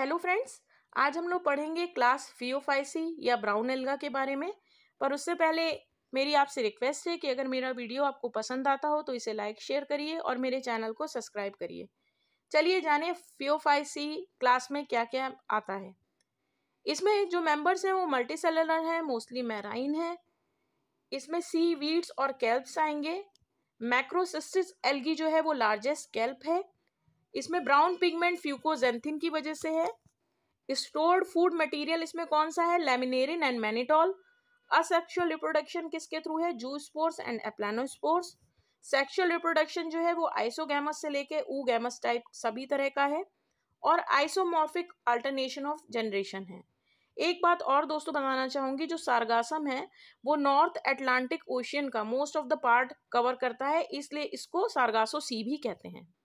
hello friends आज हम लोग पढ़ेंगे क्लास फीओफाइसी या ब्राउन एल्गा के बारे में पर उससे पहले मेरी आपसे रिक्वेस्ट है कि अगर मेरा वीडियो आपको पसंद आता हो तो इसे लाइक शेयर करिए और मेरे चैनल को सब्सक्राइब करिए चलिए जाने फीओफाइसी क्लास में क्या क्या आता है इसमें जो मेम्बर्स हैं वो मल्टी सेलर हैं मोस्टली मैराइन है इसमें सी वीड्स और कैल्प्स आएंगे मैक्रोसिस्टिस एल्गी जो है वो लार्जेस्ट कैल्प है इसमें ब्राउन पिगमेंट फ्यूकोजेंथिन की वजह से है स्टोर्ड फूड मटेरियल इसमें कौन सा है laminarin and mannitol asexual reproduction किसके थ्रू है zoospores and aplanospores sexual reproduction जो है वो आइसोगैमस से लेके ऊ गैमस टाइप सभी तरह का है और आइसोमॉर्फिक अल्टरनेशन ऑफ जनरेशन है एक बात और दोस्तों बताना चाहूंगी जो सारगासम है वो नॉर्थ एटलांटिक ओशियन का most of the part cover करता है इसलिए इसको सारगासो सी भी कहते हैं